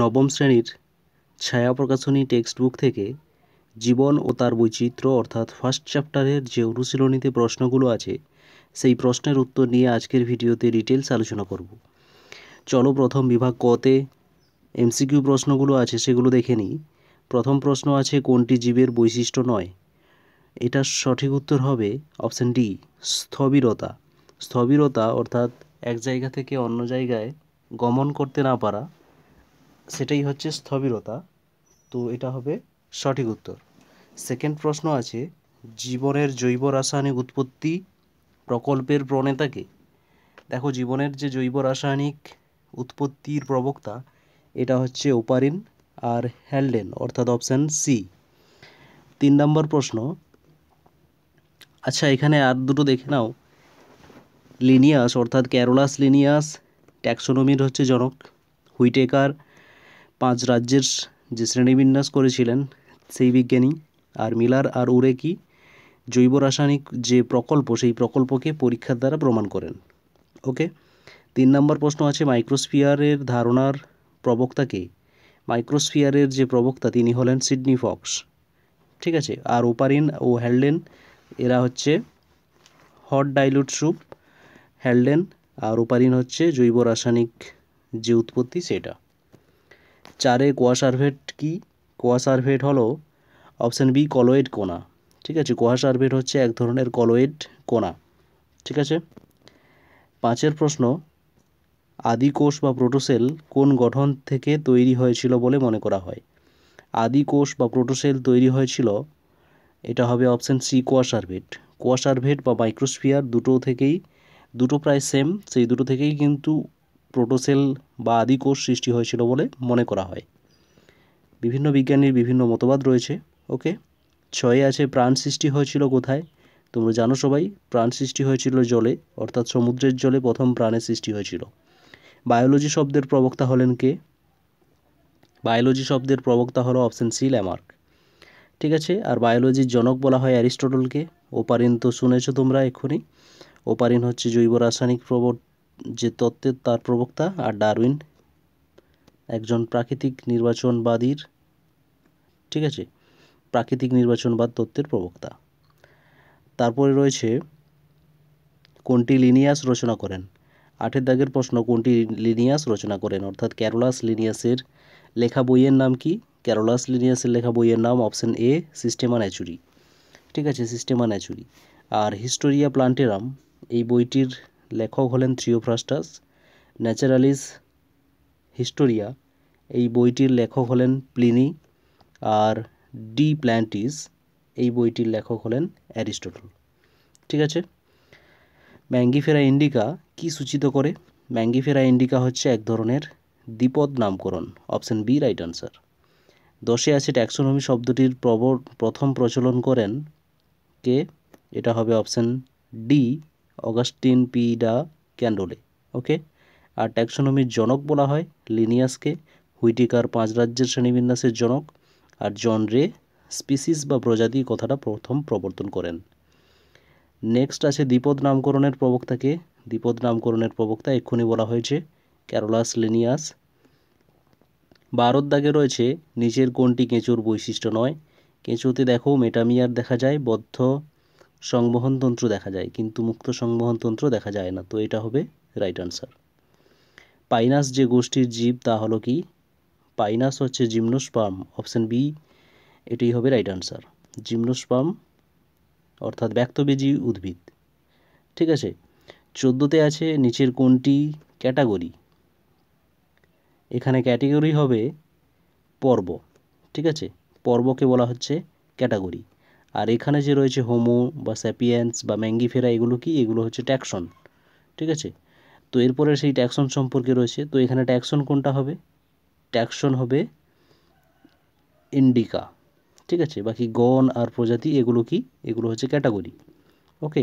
নবম শ্রেণীর ছায়া প্রকাশনী টেক্সট বুক থেকে জীবন ও তার বৈচিত্র্য অর্থাৎ ফার্স্ট চ্যাপ্টারের যে অনুশীলনীতে প্রশ্নগুলো আছে সেই প্রশ্নের উত্তর নিয়ে আজকের ভিডিওতে ডিটেলস আলোচনা করব চলো প্রথম বিভাগ কতে এমসিকিউ প্রশ্নগুলো আছে সেগুলো দেখে নিই প্রথম প্রশ্ন আছে কোনটি জীবের বৈশিষ্ট্য নয় এটার সঠিক উত্তর হবে অপশান ডি স্থবিরতা স্থবিরতা অর্থাৎ এক জায়গা থেকে অন্য জায়গায় গমন করতে না পারা সেটাই হচ্ছে স্থবিরতা তো এটা হবে সঠিক উত্তর সেকেন্ড প্রশ্ন আছে জীবনের জৈব রাসায়নিক উৎপত্তি প্রকল্পের প্রণেতাকে দেখো জীবনের যে জৈব রাসায়নিক উৎপত্তির প্রবক্তা এটা হচ্ছে ওপারিন আর হ্যালডেন অর্থাৎ অপশান সি তিন নম্বর প্রশ্ন আচ্ছা এখানে আর দুটো দেখে নাও লিনিয়াস অর্থাৎ ক্যারোলাস লিনিয়াস ট্যাক্সোনোমির হচ্ছে জনক হুইটেকার পাঁচ রাজ্যের যে শ্রেণীবিন্যাস করেছিলেন সেই বিজ্ঞানী আর মিলার আর উরেকি জৈব রাসায়নিক যে প্রকল্প সেই প্রকল্পকে পরীক্ষার দ্বারা প্রমাণ করেন ওকে তিন নম্বর প্রশ্ন আছে মাইক্রোস্ফিয়ারের ধারণার প্রবক্তাকে মাইক্রোস্ফিয়ারের যে প্রবক্তা তিনি হলেন সিডনি ফক্স ঠিক আছে আর ওপারিন ও হ্যালডেন এরা হচ্ছে হট ডাইলুট স্যুপ হ্যালডেন আর ওপারিন হচ্ছে জৈব রাসায়নিক যে উৎপত্তি সেটা চারে কোয়াসার্ভেট কি কোয়াসার্ভেট হলো অপশান বি কলোয়েড কোনা ঠিক আছে কোয়াসার্ভেট হচ্ছে এক ধরনের কলোয়েড কোনা ঠিক আছে পাঁচের প্রশ্ন আদিকোষ বা প্রোটোসেল কোন গঠন থেকে তৈরি হয়েছিল বলে মনে করা হয় আদি কোষ বা প্রোটোসেল তৈরি হয়েছিল এটা হবে অপশান সি কোয়াসার্ভেট কোয়াসার্ভেট বা মাইক্রোস্ফিয়ার দুটো থেকেই দুটো প্রায় সেম সেই দুটো থেকেই কিন্তু প্রোটোসেল বা আদিকোষ সৃষ্টি হয়েছিল বলে মনে করা হয় বিভিন্ন বিজ্ঞানীর বিভিন্ন মতবাদ রয়েছে ওকে ছয়ে আছে প্রাণ সৃষ্টি হয়েছিল কোথায় তোমরা জানো সবাই প্রাণ সৃষ্টি হয়েছিল জলে অর্থাৎ সমুদ্রের জলে প্রথম প্রাণের সৃষ্টি হয়েছিল বায়োলজি শব্দের প্রবক্তা হলেন কে বায়োলজি শব্দের প্রবক্তা হলো অপশান সি ল্যামার্ক ঠিক আছে আর বায়োলজির জনক বলা হয় অ্যারিস্টোটলকে ওপারিন তো শুনেছ তোমরা এক্ষুনি ওপারিন হচ্ছে জৈব রাসায়নিক প্রবর্ত যে তত্ত্বের তার প্রবক্তা আর ডারউইন একজন প্রাকৃতিক নির্বাচনবাদীর ঠিক আছে প্রাকৃতিক নির্বাচনবাদ তত্ত্বের প্রবক্তা তারপরে রয়েছে কোনটি লিনিয়াস রচনা করেন আটের দাগের প্রশ্ন কোনটি লিনিয়াস রচনা করেন অর্থাৎ ক্যারোলাস লিনিয়াসের লেখা বইয়ের নাম কি ক্যারোলাস লিনিয়াসের লেখা বইয়ের নাম অপশন এ সিস্টেমা ন্যাচুরি ঠিক আছে সিস্টেমা ন্যাচুরি আর হিস্টোরিয়া প্লান্টেরাম এই বইটির লেখক হলেন থ্রিওফ্রাস্টাস ন্যাচারালিস হিস্টোরিয়া এই বইটির লেখক হলেন প্লিনি আর ডি প্ল্যান্টিস এই বইটির লেখক হলেন অ্যারিস্টটল ঠিক আছে ম্যাঙ্গিফেরা ইন্ডিকা কি সূচিত করে ম্যাঙ্গিফেরা ইন্ডিকা হচ্ছে এক ধরনের দ্বিপদ নামকরণ অপশন বি রাইট আনসার দশে আছে ট্যাক্সোনমি শব্দটির প্রবর প্রথম প্রচলন করেন কে এটা হবে অপশন ডি অগাস্টিন পি ডা ক্যান্ডোলে ওকে আর ট্যাক্সোনমির জনক বলা হয় লিনিয়াসকে হুইটিকার পাঁচ রাজ্যের শ্রেণীবিন্যাসের জনক আর জন রে স্পিসিস বা প্রজাতি কথাটা প্রথম প্রবর্তন করেন নেক্সট আছে দ্বিপদ নামকরণের প্রবক্তাকে দ্বিপদ নামকরণের প্রবক্তা এক্ষুনি বলা হয়েছে ক্যারোলাস লিনিয়াস বারোর দাগে রয়েছে নিচের কোনটি কেঁচোর বৈশিষ্ট্য নয় কেঁচোতে দেখো মেটামিয়ার দেখা যায় বদ্ধ সংবহন তন্ত্র দেখা যায় কিন্তু মুক্ত সংবহন তন্ত্র দেখা যায় না তো এটা হবে রাইট আনসার পাইনাস যে গোষ্ঠীর জীব তা হলো কি পাইনাস হচ্ছে জিমনোস্পাম অপশান বি এটাই হবে রাইট আনসার জিমনোস্পাম অর্থাৎ ব্যক্তবীজী উদ্ভিদ ঠিক আছে চোদ্দোতে আছে নিচের কোনটি ক্যাটাগরি এখানে ক্যাটাগরি হবে পর্ব ঠিক আছে পর্বকে বলা হচ্ছে ক্যাটাগরি আর এখানে যে রয়েছে হোমো বা স্যাপিয়েন্স বা ম্যাঙ্গিফেরা এগুলো কি এগুলো হচ্ছে ট্যাক্সন ঠিক আছে তো এরপরে সেই ট্যাক্সন সম্পর্কে রয়েছে তো এখানে ট্যাক্সন কোনটা হবে ট্যাক্সন হবে ইন্ডিকা ঠিক আছে বাকি গণ আর প্রজাতি এগুলো কি এগুলো হচ্ছে ক্যাটাগরি ওকে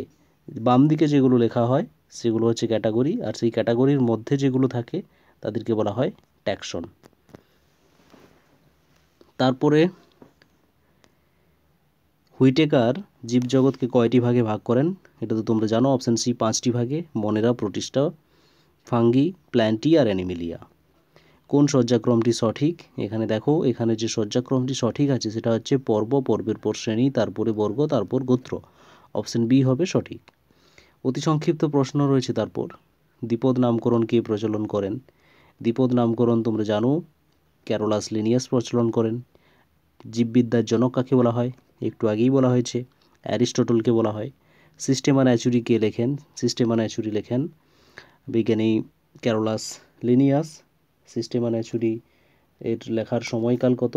বাম দিকে যেগুলো লেখা হয় সেগুলো হচ্ছে ক্যাটাগরি আর সেই ক্যাটাগরির মধ্যে যেগুলো থাকে তাদেরকে বলা হয় ট্যাক্সন তারপরে হুইটেকার জীবজগৎকে কয়টি ভাগে ভাগ করেন এটা তো তোমরা জানো অপশান সি পাঁচটি ভাগে মনেরা প্রতিষ্ঠা ফাঙ্গি প্ল্যান্টি আর অ্যানিমিলিয়া কোন শয্যাক্রমটি সঠিক এখানে দেখো এখানে যে শয্যাক্রমটি সঠিক আছে সেটা হচ্ছে পর্ব পর্বের পর শ্রেণী তারপরে বর্গ তারপর গোত্র অপশান বি হবে সঠিক অতি সংক্ষিপ্ত প্রশ্ন রয়েছে তারপর দ্বিপদ নামকরণ কে প্রচলন করেন দ্বিপদ নামকরণ তোমরা জানো ক্যারোলাস লিনিয়াস প্রচলন করেন জীববিদ্যার জনক কাকে বলা হয় একটু আগেই বলা হয়েছে অ্যারিস্টটলকে বলা হয় সিস্টেমা ন্যাচুরিকে লেখেন সিস্টেমা ন্যাচুরি লেখেন বিজ্ঞানী ক্যারোলাস লিনিয়াস সিস্টেমা ন্যাচুরি এর লেখার সময়কাল কত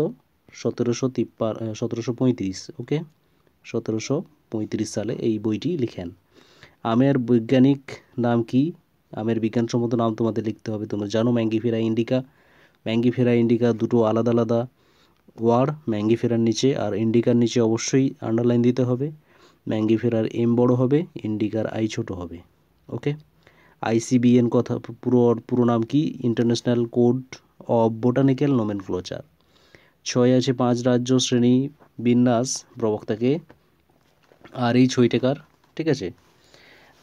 সতেরোশো তিপ্পান সতেরোশো পঁয়ত্রিশ ওকে সতেরোশো পঁয়ত্রিশ সালে এই বইটি লিখেন আমের বৈজ্ঞানিক নাম কি আমের বিজ্ঞানসম্মত নাম তোমাদের লিখতে হবে তোমরা জানো ম্যাঙ্গিফেরা ইন্ডিকা ম্যাঙ্গিফেরা ইন্ডিকা দুটো আলাদা আলাদা ওয়ার ম্যাঙ্গি ফেরার নিচে আর ইন্ডিকার নিচে অবশ্যই আন্ডারলাইন দিতে হবে ম্যাঙ্গি ফেরার এম বড় হবে ইন্ডিকার আই ছোট হবে ওকে আইসিবিএন কথা পুরো পুরো নাম কি international code of botanical nomenclature ছয় আছে পাঁচ রাজ্য শ্রেণী বিন্যাস প্রবক্তাকে আর এই ছইটেকার ঠিক আছে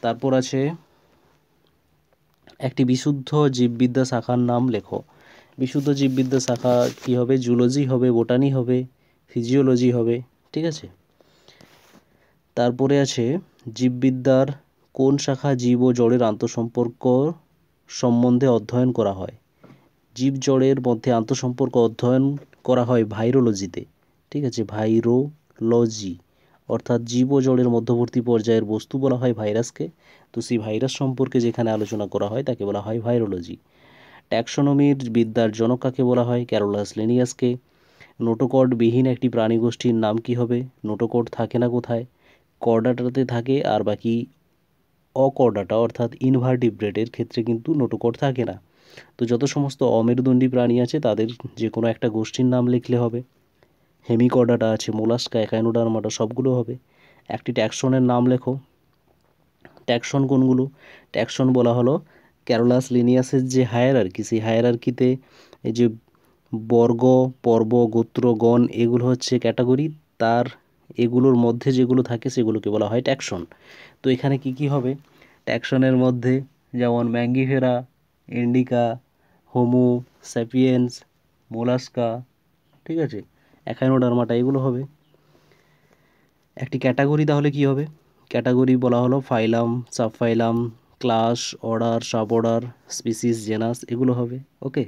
তারপর আছে একটি বিশুদ্ধ জীববিদ্যা শাখার নাম লেখো বিশুদ্ধ জীববিদ্যা শাখা কি হবে জুলজি হবে বোটানি হবে ফিজিওলজি হবে ঠিক আছে তারপরে আছে জীববিদ্যার কোন শাখা জীব ও জড়ের আন্তঃসম্পর্ক সম্বন্ধে অধ্যয়ন করা হয় জীব জড়ের মধ্যে আন্তঃসম্পর্ক অধ্যয়ন করা হয় ভাইরোলজিতে ঠিক আছে ভাইরোলজি অর্থাৎ জীব ও জড়ের মধ্যবর্তী পর্যায়ের বস্তু বলা হয় ভাইরাসকে তো সেই ভাইরাস সম্পর্কে যেখানে আলোচনা করা হয় তাকে বলা হয় ভাইরোলজি ট্যাক্সোনমির বিদ্যার জনক কাকে বলা হয় ক্যারোলাস লিনিয়াসকে বিহীন একটি প্রাণীগোষ্ঠীর নাম কি হবে নোটোকট থাকে না কোথায় কর্ডাটাতে থাকে আর বাকি অকর্ডাটা অর্থাৎ ইনভার্টিব্রেটের ক্ষেত্রে কিন্তু নোটোকট থাকে না তো যত সমস্ত অমেরুদণ্ডী প্রাণী আছে তাদের যে কোনো একটা গোষ্ঠীর নাম লিখলে হবে হেমিকর্ডাটা আছে মোলাস্কা মাটা সবগুলো হবে একটি ট্যাক্সনের নাম লেখো ট্যাক্সন কোনগুলো ট্যাক্সন বলা হলো ক্যারোলাস লিনিয়াসের যে হায়ারার্কি সেই কিতে এই যে বর্গ পর্ব গোত্র গণ এগুলো হচ্ছে ক্যাটাগরি তার এগুলোর মধ্যে যেগুলো থাকে সেগুলোকে বলা হয় ট্যাকশন তো এখানে কি কি হবে ট্যাকশনের মধ্যে যেমন Mangifera indica Homo sapiens Mollusca ঠিক আছে অ্যাকাইনোডার্মাটা এগুলো হবে একটি ক্যাটাগরি তাহলে কি হবে ক্যাটাগরি বলা হলো phylum subphylum class order suborder species genus এগুলো হবে ওকে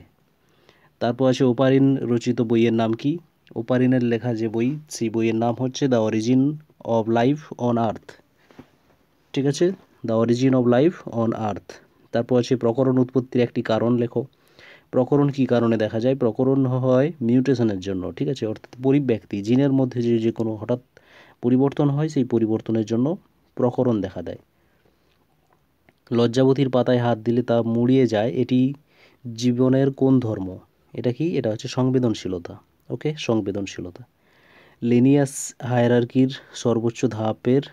তারপর আছে ওপারিন রচিত বইয়ের নাম কি ওপারিনের লেখা যে বই সেই বইয়ের নাম হচ্ছে the origin of life on earth ঠিক আছে the origin of life on earth তারপর আছে প্রকরণ উৎপত্তির একটি কারণ লেখো প্রকরণ কি কারণে দেখা যায় প্রকরণ হয় মিউটেশনের জন্য ঠিক আছে অর্থাৎ পরিব্যক্তি জিনের মধ্যে যে যে কোনো হঠাৎ পরিবর্তন হয় সেই পরিবর্তনের জন্য প্রকরণ দেখা দেয় লজ্জাবতীর পাতায় হাত দিলে তা মুড়িয়ে যায় এটি জীবনের কোন ধর্ম এটা কি এটা হচ্ছে সংবেদনশীলতা ওকে সংবেদনশীলতা লিনিয়াস হায়ারার্কির সর্বোচ্চ ধাপের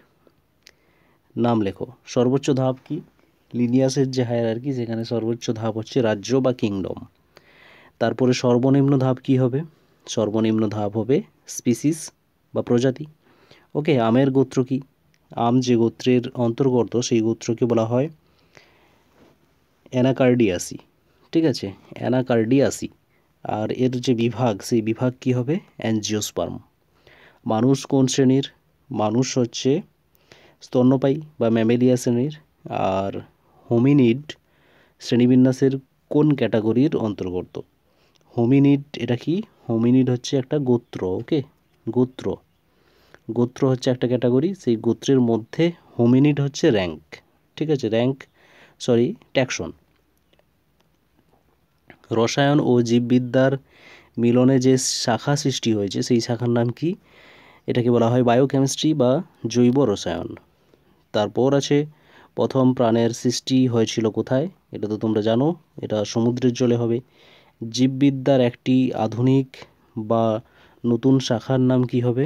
নাম লেখো সর্বোচ্চ ধাপ কি লিনিয়াসের যে হায়ারার্কি যেখানে সর্বোচ্চ ধাপ হচ্ছে রাজ্য বা কিংডম তারপরে সর্বনিম্ন ধাপ কি হবে সর্বনিম্ন ধাপ হবে স্পিসিস বা প্রজাতি ওকে আমের গোত্র কি আম যে গোত্রের অন্তর্গত সেই গোত্রকে বলা হয় অ্যানাকার্ডিয়াসি ঠিক আছে অ্যানাকার্ডিয়াসি আর এর যে বিভাগ সেই বিভাগ কি হবে অ্যানজিওস্পার্ম মানুষ কোন শ্রেণীর মানুষ হচ্ছে স্তন্যপায়ী বা ম্যামেলিয়া শ্রেণীর আর হোমিনিড শ্রেণীবিন্যাসের কোন ক্যাটাগরির অন্তর্গত হোমিনিড এটা কি হোমিনিড হচ্ছে একটা গোত্র ওকে গোত্র গোত্র হচ্ছে একটা ক্যাটাগরি সেই গোত্রের মধ্যে হোমিনিড হচ্ছে র্যাঙ্ক ঠিক আছে র্যাঙ্ক সরি ট্যাকশন রসায়ন ও জীববিদ্যার মিলনে যে শাখা সৃষ্টি হয়েছে সেই শাখার নাম কি এটাকে বলা হয় বায়োকেমিস্ট্রি বা জৈব রসায়ন তারপর আছে প্রথম প্রাণের সৃষ্টি হয়েছিল কোথায় এটা তো তোমরা জানো এটা সমুদ্রের জলে হবে জীববিদ্যার একটি আধুনিক বা নতুন শাখার নাম কি হবে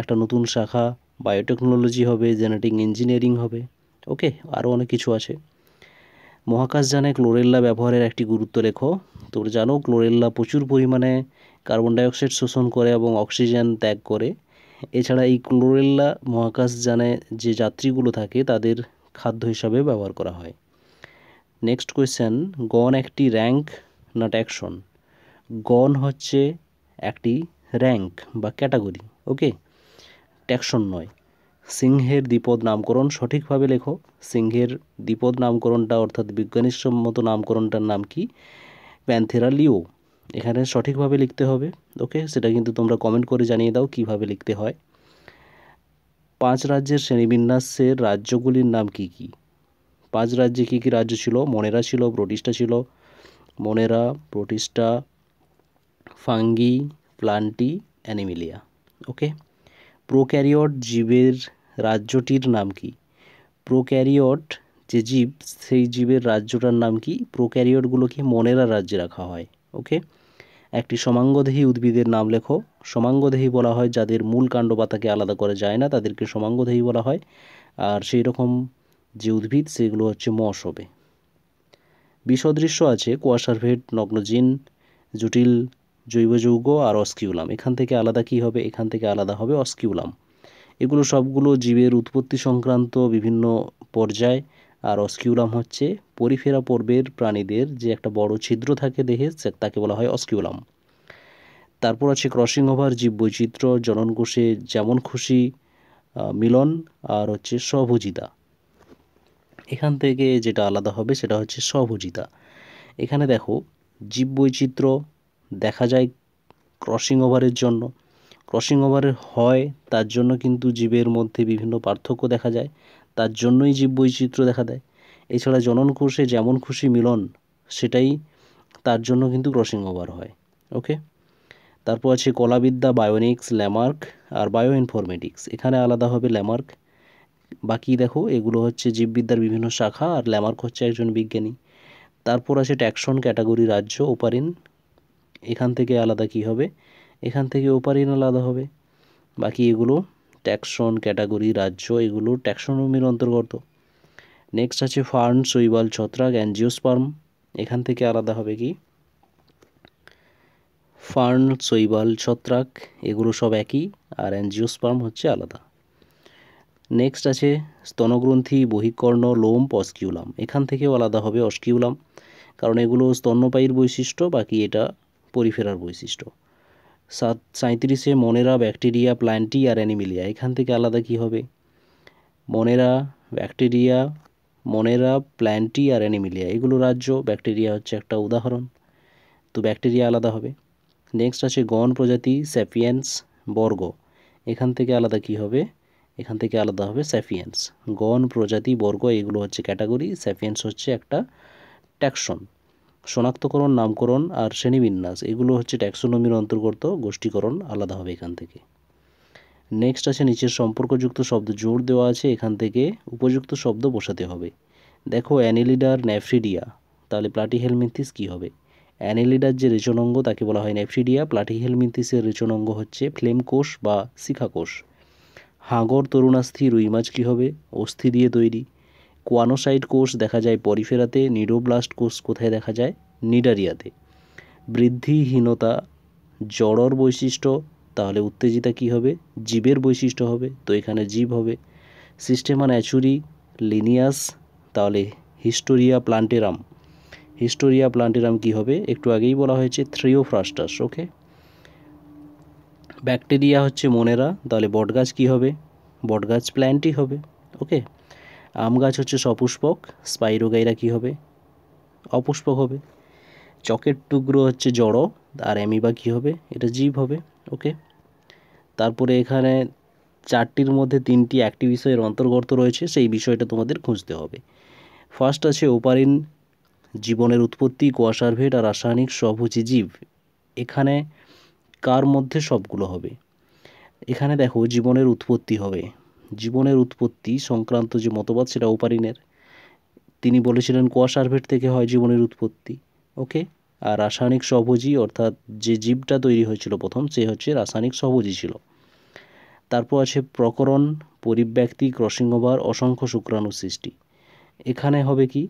একটা নতুন শাখা বায়োটেকনোলজি হবে জেনেটিক ইঞ্জিনিয়ারিং হবে ওকে আরও অনেক কিছু আছে মহাকাশযানে ক্লোরেল্লা ব্যবহারের একটি গুরুত্ব রেখো তোমরা জানো ক্লোরেল্লা প্রচুর পরিমাণে কার্বন ডাইঅক্সাইড শোষণ করে এবং অক্সিজেন ত্যাগ করে এছাড়া এই ক্লোরেল্লা মহাকাশযানে যে যাত্রীগুলো থাকে তাদের খাদ্য হিসাবে ব্যবহার করা হয় নেক্সট কোয়েশ্চেন গন একটি র্যাঙ্ক নট অ্যাকশন গন হচ্ছে একটি র্যাঙ্ক বা ক্যাটাগরি ওকে ট্যাকশন নয় সিংহের দ্বিপদ নামকরণ সঠিকভাবে লেখো সিংহের দ্বিপদ নামকরণটা অর্থাৎ বিজ্ঞানীসম্মত নামকরণটার নাম কি প্যান্থেরা লিও এখানে সঠিকভাবে লিখতে হবে ওকে সেটা কিন্তু তোমরা কমেন্ট করে জানিয়ে দাও কিভাবে লিখতে হয় পাঁচ রাজ্যের শ্রেণীবিন্যাসের রাজ্যগুলির নাম কি কি পাঁচ রাজ্যে কী কী রাজ্য ছিল মনেরা ছিল প্রতিষ্ঠা ছিল মনেরা প্রতিষ্ঠা Fungi Plantae Animalia okay prokaryote জীবের রাজ্যটির নাম কি প্রোক্যারিওট যে জীব সেই জীবের রাজ্যটার নাম কি প্রোক্যারিওটগুলোকে মনেরা রাজ্যে রাখা হয় ওকে একটি সমাঙ্গদেহী উদ্ভিদের নাম লেখো সমাঙ্গদেহী বলা হয় যাদের মূল কাণ্ড পাতাকে আলাদা করা যায় না তাদেরকে সমাঙ্গদেহী বলা হয় আর সেই রকম যে উদ্ভিদ সেগুলো হচ্ছে মশবে হবে বিসদৃশ্য আছে কোয়াসারভেট নগ্নজিন জটিল জৈবযৌগ আর অস্কিউলাম এখান থেকে আলাদা কি হবে এখান থেকে আলাদা হবে অস্কিউলাম এগুলো সবগুলো জীবের উৎপত্তি সংক্রান্ত বিভিন্ন পর্যায় আর অস্কিউলাম হচ্ছে পরিফেরা পর্বের প্রাণীদের যে একটা বড় ছিদ্র থাকে দেহে তাকে বলা হয় অস্কিউলাম তারপর আছে ক্রসিং ওভার জীব বৈচিত্র্য জননকোষে যেমন খুশি মিলন আর হচ্ছে স্বভোজিতা এখান থেকে যেটা আলাদা হবে সেটা হচ্ছে স্বভোজিতা এখানে দেখো জীব বৈচিত্র্য দেখা যায় ক্রসিং ওভারের জন্য ক্রসিং ওভারের হয় তার জন্য কিন্তু জীবের মধ্যে বিভিন্ন পার্থক্য দেখা যায় তার জন্যই জীব বৈচিত্র্য দেখা দেয় এছাড়া জনন কোষে যেমন খুশি মিলন সেটাই তার জন্য কিন্তু ক্রসিং ওভার হয় ওকে তারপর আছে কলাবিদ্যা বায়োনিক্স ল্যামার্ক আর বায়ো ইনফরমেটিক্স এখানে আলাদা হবে ল্যামার্ক বাকি দেখো এগুলো হচ্ছে জীববিদ্যার বিভিন্ন শাখা আর ল্যামার্ক হচ্ছে একজন বিজ্ঞানী তারপর আছে ট্যাক্সন ক্যাটাগরি রাজ্য ওপারিন এখান থেকে আলাদা কি হবে এখান থেকে ওপারিন আলাদা হবে বাকি এগুলো ট্যাক্সন ক্যাটাগরি রাজ্য এগুলো ট্যাক্সনমির অন্তর্গত নেক্সট আছে ফার্ন শৈবাল ছত্রাক অ্যাঞ্জিওস্পার্ম এখান থেকে আলাদা হবে কি ফার্ন শৈবাল ছত্রাক এগুলো সব একই আর অ্যাঞ্জিওস্পার্ম হচ্ছে আলাদা নেক্সট আছে স্তনগ্রন্থি বহিকর্ণ লোম অস্কিউলাম এখান থেকেও আলাদা হবে অস্কিউলাম কারণ এগুলো স্তন্যপায়ীর বৈশিষ্ট্য বাকি এটা পরিফেরার বৈশিষ্ট্য সাত সাঁত্রিশে মনেরা ব্যাকটেরিয়া প্ল্যান্টি আর অ্যানিমিলিয়া এখান থেকে আলাদা কি হবে মনেরা ব্যাকটেরিয়া মনেরা প্ল্যান্টি আর অ্যানিমিলিয়া এগুলো রাজ্য ব্যাকটেরিয়া হচ্ছে একটা উদাহরণ তো ব্যাকটেরিয়া আলাদা হবে নেক্সট আছে গণ প্রজাতি স্যাপিয়েন্স বর্গ এখান থেকে আলাদা কি হবে এখান থেকে আলাদা হবে স্যাফিয়েন্স গণ প্রজাতি বর্গ এগুলো হচ্ছে ক্যাটাগরি স্যাফিয়েন্স হচ্ছে একটা ট্যাক্সন শনাক্তকরণ নামকরণ আর শ্রেণীবিন্যাস এগুলো হচ্ছে ট্যাক্সোনমির অন্তর্গত গোষ্ঠীকরণ আলাদা হবে এখান থেকে নেক্সট আছে নিচের সম্পর্কযুক্ত শব্দ জোর দেওয়া আছে এখান থেকে উপযুক্ত শব্দ বসাতে হবে দেখো অ্যানিলিডার ন্যাফ্রিডিয়া তাহলে হেলমিন্তিস কী হবে অ্যানিলিডার যে রেচনঙ্গ তাকে বলা হয় ন্যাফ্রিডিয়া রেচন রেচনঙ্গ হচ্ছে ফ্লেম কোষ বা শিখাকোষ হাগর তরুণাস্থি রুই মাছ কী হবে অস্থি দিয়ে তৈরি কোয়ানোসাইট কোষ দেখা যায় পরিফেরাতে নিডোব্লাস্ট কোষ কোথায় দেখা যায় নিডারিয়াতে বৃদ্ধিহীনতা জড়র বৈশিষ্ট্য তাহলে উত্তেজিতা কি হবে জীবের বৈশিষ্ট্য হবে তো এখানে জীব হবে সিস্টেমা ন্যাচুরি লিনিয়াস তাহলে হিস্টোরিয়া প্লান্টেরাম হিস্টোরিয়া প্লান্টেরাম কি হবে একটু আগেই বলা হয়েছে থ্রিওফ্রাস্টাস ওকে ব্যাকটেরিয়া হচ্ছে মোনেরা তাহলে বটগাছ কি হবে বটগাছ প্ল্যান্টই হবে ওকে আম গাছ হচ্ছে সপুষ্পক স্পাইরোগাইরা কী হবে অপুষ্পক হবে চকের টুকরো হচ্ছে জড়ো আর অ্যামিবা কী হবে এটা জীব হবে ওকে তারপরে এখানে চারটির মধ্যে তিনটি একটি বিষয়ের অন্তর্গত রয়েছে সেই বিষয়টা তোমাদের খুঁজতে হবে ফার্স্ট আছে ওপারিন জীবনের উৎপত্তি কোয়াসার্ভেট আর রাসায়নিক সবুজি জীব এখানে কার মধ্যে সবগুলো হবে এখানে দেখো জীবনের উৎপত্তি হবে জীবনের উৎপত্তি সংক্রান্ত যে মতবাদ সেটা ওপারিনের তিনি বলেছিলেন ভেট থেকে হয় জীবনের উৎপত্তি ওকে আর রাসায়নিক সহভোজী অর্থাৎ যে জীবটা তৈরি হয়েছিল প্রথম সে হচ্ছে রাসায়নিক সহভোজী ছিল তারপর আছে প্রকরণ পরিব্যক্তি ক্রসিংওভার অসংখ্য শুক্রাণু সৃষ্টি এখানে হবে কি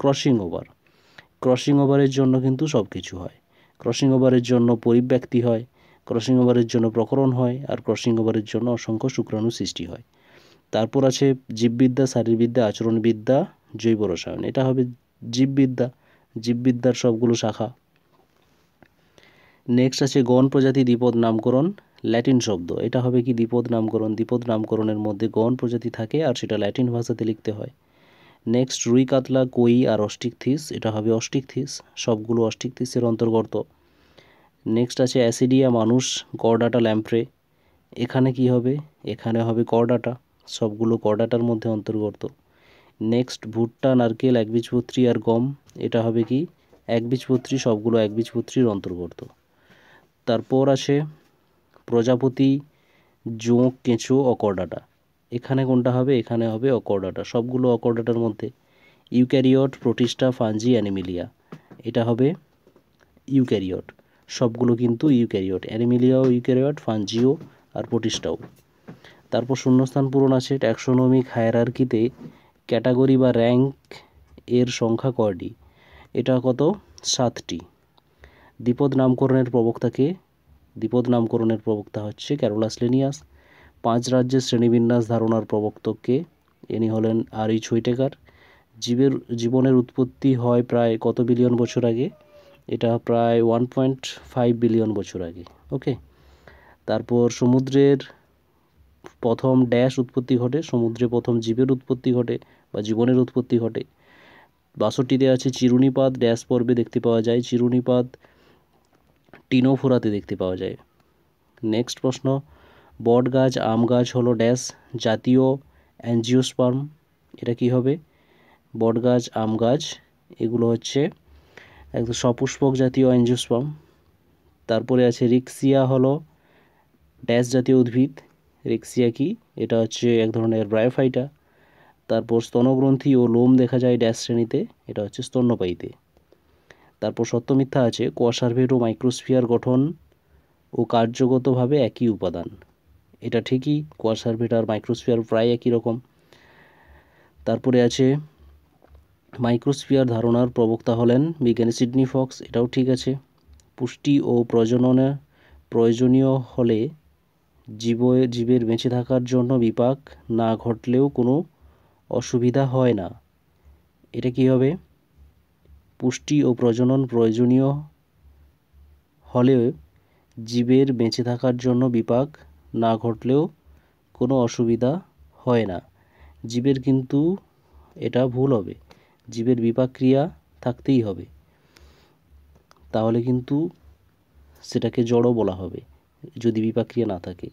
ক্রসিং ওভার ক্রসিং ওভারের জন্য কিন্তু সব কিছু হয় ক্রসিং ওভারের জন্য পরিব্যক্তি হয় ক্রসিং ওভারের জন্য প্রকরণ হয় আর ক্রসিং ওভারের জন্য অসংখ্য শুক্রাণু সৃষ্টি হয় তারপর আছে জীববিদ্যা শারীরবিদ্যা আচরণবিদ্যা জৈব রসায়ন এটা হবে জীববিদ্যা জীববিদ্যার সবগুলো শাখা নেক্সট আছে গণ প্রজাতি দ্বিপদ নামকরণ ল্যাটিন শব্দ এটা হবে কি দ্বিপদ নামকরণ দ্বিপদ নামকরণের মধ্যে গণ প্রজাতি থাকে আর সেটা ল্যাটিন ভাষাতে লিখতে হয় নেক্সট রুই কাতলা কই আর অস্টিকথিস এটা হবে অস্টিকথিস সবগুলো অস্টিকথিসের অন্তর্গত নেক্সট আছে অ্যাসিডিয়া মানুষ কর্ডাটা ল্যাম্প্রে এখানে কি হবে এখানে হবে কর্ডাটা সবগুলো কর্ডাটার মধ্যে অন্তর্গত নেক্সট ভুট্টা নারকেল একবীজপত্রী আর গম এটা হবে কি একবীজপত্রী সবগুলো একবীজপত্রীর অন্তর্গত তারপর আছে প্রজাপতি জোঁক কেঁচো অকর্ডাটা এখানে কোনটা হবে এখানে হবে অকর্ডাটা সবগুলো অকর্ডাটার মধ্যে ইউক্যারিওট প্রোটিস্টা ফাঞ্জি অ্যানিমিলিয়া এটা হবে ইউক্যারিওট সবগুলো কিন্তু ইউক্যারিওট অ্যানিমিলিয়াও ইউক্যারিওট ফাঞ্জিও আর প্রোটিস্টাও তারপর শূন্যস্থান পূরণ আছে ট্যাক্সোনমিক হায়ারার্কিতে ক্যাটাগরি বা র্যাঙ্ক এর সংখ্যা কয়টি এটা কত সাতটি দ্বিপদ নামকরণের প্রবক্তাকে দ্বিপদ নামকরণের প্রবক্তা হচ্ছে ক্যারোলাস লেনিয়াস পাঁচ রাজ্যের শ্রেণীবিন্যাস ধারণার প্রবক্তককে ইনি হলেন আরই ছুইটেকার জীবের জীবনের উৎপত্তি হয় প্রায় কত বিলিয়ন বছর আগে এটা প্রায় ওয়ান পয়েন্ট ফাইভ বিলিয়ন বছর আগে ওকে তারপর সমুদ্রের প্রথম ড্যাশ উৎপত্তি ঘটে সমুদ্রে প্রথম জীবের উৎপত্তি ঘটে বা জীবনের উৎপত্তি ঘটে বাষট্টিতে আছে চিরুনিপাত ড্যাশ পর্বে দেখতে পাওয়া যায় চিরুনিপাত টিনোফোরাতে দেখতে পাওয়া যায় নেক্সট প্রশ্ন বট গাছ আম গাছ হলো ড্যাশ জাতীয় অ্যাঞ্জিওস্পার্ম এটা কি হবে বট গাছ আম গাছ এগুলো হচ্ছে একদম সপুষ্পক জাতীয় অ্যাঞ্জিওস্পাম তারপরে আছে রিক্সিয়া হলো ড্যাশ জাতীয় উদ্ভিদ রিক্সিয়া কি এটা হচ্ছে এক ধরনের ব্রায়োফাইটা তারপর স্তনগ্রন্থি ও লোম দেখা যায় ড্যাশ শ্রেণীতে এটা হচ্ছে স্তন্যপায়ীতে তারপর সত্যমিথ্যা আছে কোয়াসার্ভেট ও মাইক্রোস্ফিয়ার গঠন ও কার্যগতভাবে একই উপাদান এটা ঠিকই কোয়াসার্ভেট আর মাইক্রোস্ফিয়ার প্রায় একই রকম তারপরে আছে মাইক্রোস্ফিয়ার ধারণার প্রবক্তা হলেন বিজ্ঞানী সিডনি ফক্স এটাও ঠিক আছে পুষ্টি ও প্রজননে প্রয়োজনীয় হলে জীব জীবের বেঁচে থাকার জন্য বিপাক না ঘটলেও কোনো অসুবিধা হয় না এটা কি হবে পুষ্টি ও প্রজনন প্রয়োজনীয় হলে জীবের বেঁচে থাকার জন্য বিপাক না ঘটলেও কোনো অসুবিধা হয় না জীবের কিন্তু এটা ভুল হবে জীবের বিপাক ক্রিয়া থাকতেই হবে তাহলে কিন্তু সেটাকে জড়ও বলা হবে যদি বিপাক ক্রিয়া না থাকে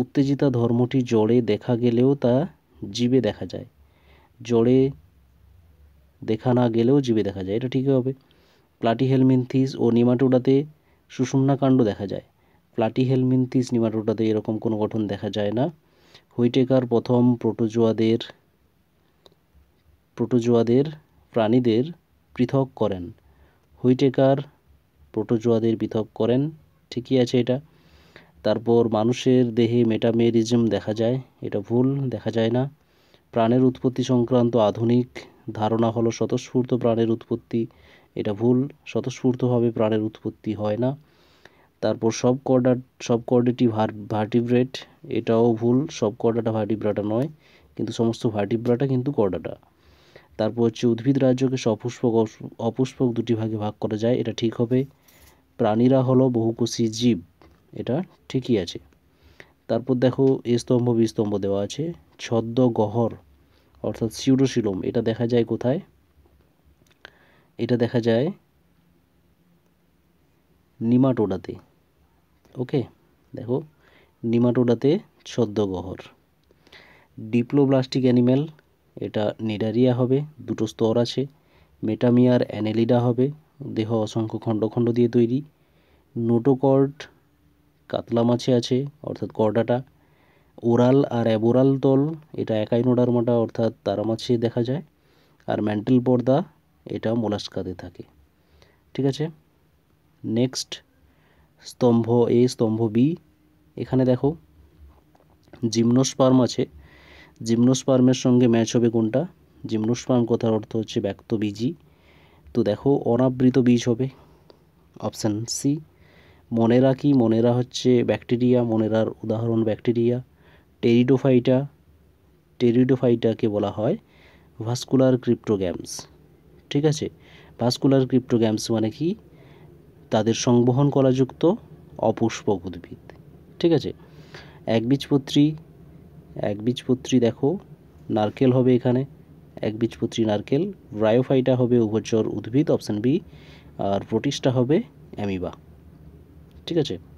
উত্তেজিতা ধর্মটি জড়ে দেখা গেলেও তা জীবে দেখা যায় জড়ে দেখা না গেলেও জীবে দেখা যায় এটা ঠিকই হবে প্লাটি হেলমিনথিস ও নিমাটোডাতে সুষুম্নাকাণ্ড দেখা যায় প্লাটি হেলমিনথিস নিমাটোডাতে এরকম কোনো গঠন দেখা যায় না হুইটেকার প্রথম প্রোটোজোয়াদের প্রোটোজোয়াদের প্রাণীদের পৃথক করেন হুইটেকার প্রোটোজোয়াদের পৃথক করেন ঠিকই আছে এটা তারপর মানুষের দেহে মেটামেরিজম দেখা যায় এটা ভুল দেখা যায় না প্রাণের উৎপত্তি সংক্রান্ত আধুনিক ধারণা হলো স্বতঃস্ফূর্ত প্রাণের উৎপত্তি এটা ভুল স্বতঃস্ফূর্তভাবে প্রাণের উৎপত্তি হয় না তারপর সব কর্ডা সব কর্ডেটি ভার্টিব্রেট এটাও ভুল সব কর্ডাটা ভার্টিব্রাটা নয় কিন্তু সমস্ত ভার্টিব্রাটা কিন্তু কর্ডাটা তারপর হচ্ছে উদ্ভিদ রাজ্যকে সপুষ্পক অপুষ্পক দুটি ভাগে ভাগ করা যায় এটা ঠিক হবে প্রাণীরা হলো বহুকোষী জীব এটা ঠিকই আছে তারপর দেখো স্তম্ভ বিস্তম্ভ দেওয়া আছে ছদ্ম গহর অর্থাৎ সিউডোশিলম এটা দেখা যায় কোথায় এটা দেখা যায় নিমাটোডাতে ওকে দেখো নিমাটোডাতে ছদ্মগহর ডিপ্লোব্লাস্টিক অ্যানিম্যাল এটা নিডারিয়া হবে দুটো স্তর আছে মেটামিয়ার অ্যানেলিডা হবে দেহ অসংখ্য খণ্ড খণ্ড দিয়ে তৈরি নোটোকর্ড কাতলা মাছে আছে অর্থাৎ কর্ডাটা ওরাল আর অ্যাবোরাল দল এটা একাই একাইনোডারমাটা অর্থাৎ তারা মাছে দেখা যায় আর ম্যান্টেল পর্দা এটা মোলাস্কাতে থাকে ঠিক আছে নেক্সট স্তম্ভ এ স্তম্ভ বি এখানে দেখো জিমনোস্পার্ম আছে জিমনোস্পার্মের সঙ্গে ম্যাচ হবে কোনটা জিমনোস্পার্ম কথার অর্থ হচ্ছে ব্যক্ত বীজই তো দেখো অনাবৃত বীজ হবে অপশান সি মনেরা কি মনেরা হচ্ছে ব্যাকটেরিয়া মনেরার উদাহরণ ব্যাকটেরিয়া টেরিডোফাইটা টেরিডোফাইটাকে বলা হয় ভাস্কুলার ক্রিপ্টোগ্যামস ঠিক আছে ভাস্কুলার ক্রিপ্টোগ্যামস মানে কি তাদের সংবহন করাযুক্ত অপুষ্পক উদ্ভিদ ঠিক আছে একবীজপত্রী একবীজপত্রী দেখো নারকেল হবে এখানে একবীজপত্রী নারকেল ব্রায়োফাইটা হবে উভচর উদ্ভিদ অপশান বি আর প্রোটিসটা হবে অ্যামিবা ঠিক আছে